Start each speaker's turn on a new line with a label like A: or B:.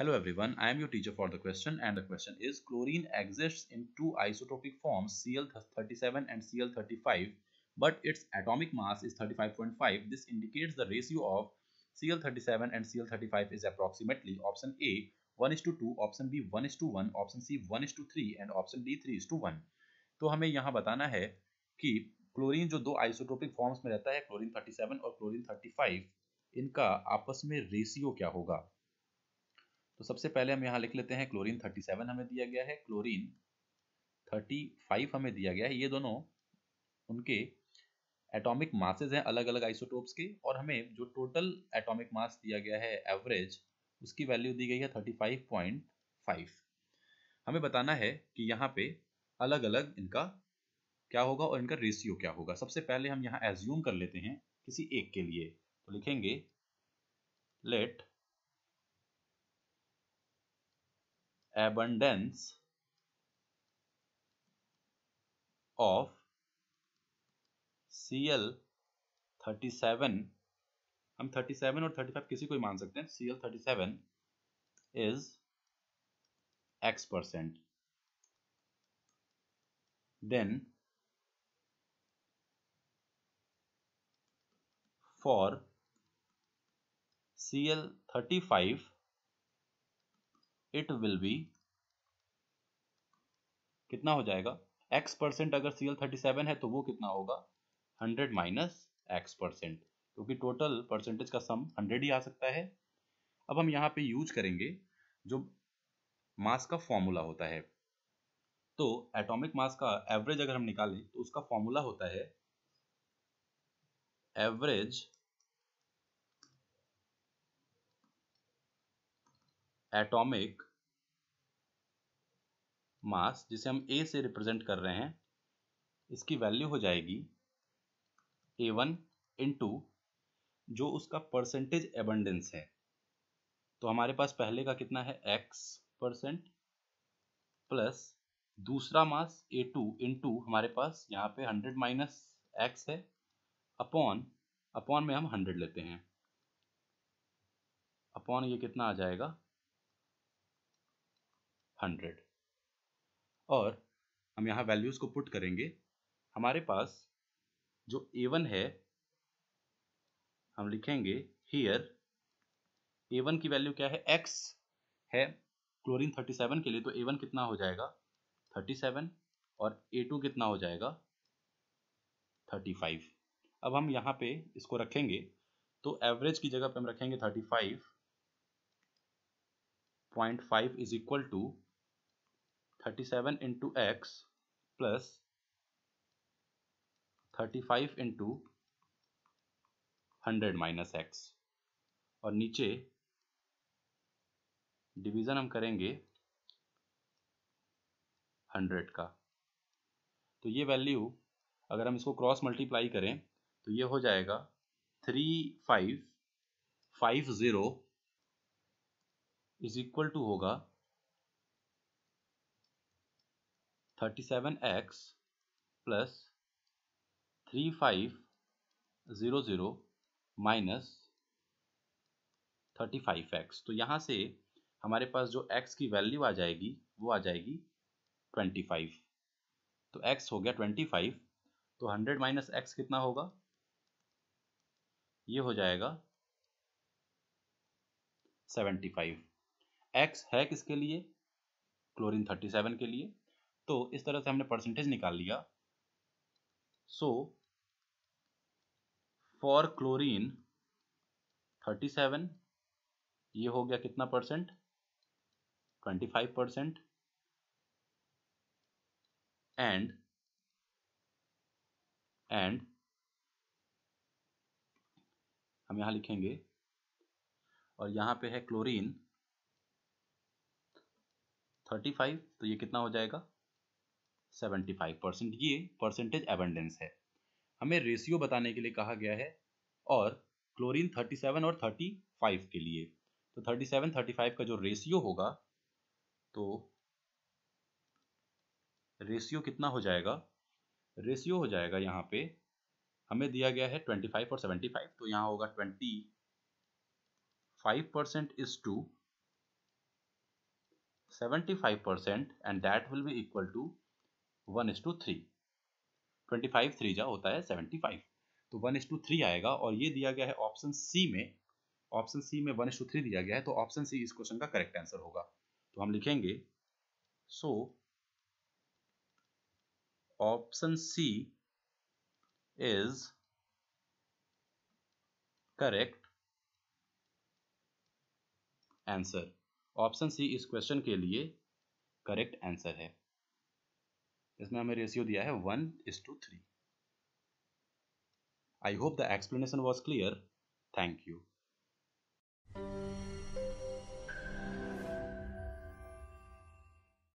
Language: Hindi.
A: Hello everyone, I am your teacher for the question and the question is chlorine exists in two isotopic forms Cl37 and Cl35 but its atomic mass is 35.5. This indicates the ratio of Cl37 and Cl35 is approximately option A 1 is to 2, option B 1 is to 1, option C 1 is to 3 and option D 3 is to 1. तो हमें यहाँ बताना है कि क्लोरीन जो दो आइसोटोपिक फॉर्म्स में रहता है क्लोरीन 37 और क्लोरीन 35 इनका आपस में रेशियो क्या होगा तो सबसे पहले हम यहाँ लिख लेते हैं क्लोरीन 37 हमें दिया गया है क्लोरीन 35 हमें दिया गया है ये दोनों उनके एटॉमिक मासेज हैं अलग अलग आइसोटोप्स के और हमें जो टोटल एटॉमिक मास दिया गया है एवरेज उसकी वैल्यू दी गई है 35.5 हमें बताना है कि यहाँ पे अलग अलग इनका क्या होगा और इनका रेशियो क्या होगा सबसे पहले हम यहाँ एज्यूम कर लेते हैं किसी एक के लिए तो लिखेंगे लेट abundance of Cl 37 हम 37 और 35 किसी को भी मान सकते हैं Cl 37 is x percent then for Cl 35 it will be कितना हो जाएगा एक्स परसेंट अगर सी एल थर्टी सेवन है तो वो कितना होगा हंड्रेड माइनस एक्स परसेंट क्योंकि टोटल परसेंटेज का सम हंड्रेड ही आ सकता है अब हम यहाँ पे यूज करेंगे जो मास का फॉर्मूला होता है तो एटॉमिक मास का एवरेज अगर हम निकालें तो उसका फॉर्मूला होता है एवरेज एटॉमिक मास जिसे हम ए से रिप्रेजेंट कर रहे हैं इसकी वैल्यू हो जाएगी ए वन इंटू जो उसका परसेंटेज एबंडेंस है तो हमारे पास पहले का कितना है एक्स परसेंट प्लस दूसरा मास ए टू इंटू हमारे पास यहाँ पे हंड्रेड माइनस एक्स है अपॉन अपॉन में हम हंड्रेड लेते हैं अपॉन ये कितना आ जाएगा हंड्रेड और हम यहाँ वैल्यूज़ को पुट करेंगे हमारे पास जो ए वन है हम लिखेंगे हीयर ए वन की वैल्यू क्या है एक्स है क्लोरीन थर्टी सेवन के लिए तो ए वन कितना हो जाएगा थर्टी सेवन और ए टू कितना हो जाएगा थर्टी फाइव अब हम यहाँ पे इसको रखेंगे तो एवरेज की जगह पे हम रखेंगे thirty five point five is equal to seven into X plus thirty five into hundred minus X और नीचे डिवीज़न हम करेंगे हंड्रेड का तो ये वैल्यू अगर हम इसको क्रॉस मल्टीप्लाई करें तो ये हो जाएगा three five five zero is equal to होगा thirty seven X plus three five zero zero minus thirty five X तो यहाँ से हमारे पास जो x की वैल्यू आ जाएगी वो आ जाएगी ट्वेंटी फाइव तो x हो गया ट्वेंटी फाइव तो हंड्रेड माइनस एक्स कितना होगा ये हो जाएगा सेवेंटी फाइव एक्स है किसके लिए क्लोरीन थर्टी सेवन के लिए तो इस तरह से हमने परसेंटेज निकाल लिया सो फॉर क्लोरीन 37 ये हो गया कितना परसेंट 25 परसेंट एंड एंड हम यहां लिखेंगे और यहां पे है क्लोरीन 35 तो ये कितना हो जाएगा 75 परसेंट ये परसेंटेज एबंडेंस है हमें रेशियो बताने के लिए कहा गया है और क्लोरीन 37 और 35 के लिए तो 37 35 का जो रेशियो होगा तो रेशियो कितना हो जाएगा रेशियो हो जाएगा यहाँ पे हमें दिया गया है 25 और 75 तो यहाँ होगा 25 percent is to 75 percent and that will be equal to one is to three twenty five three जा होता है सेवेंटी फाइव तो वन इज टू थ्री आएगा और ये दिया गया है ऑप्शन सी में ऑप्शन सी में वन इज टू थ्री दिया गया है तो ऑप्शन सी इस क्वेश्चन का करेक्ट आंसर होगा तो हम लिखेंगे so option C is correct answer option C इस क्वेश्चन के लिए करेक्ट आंसर है इसमें हमें रेशियो दिया है one is to three I hope the explanation was clear thank you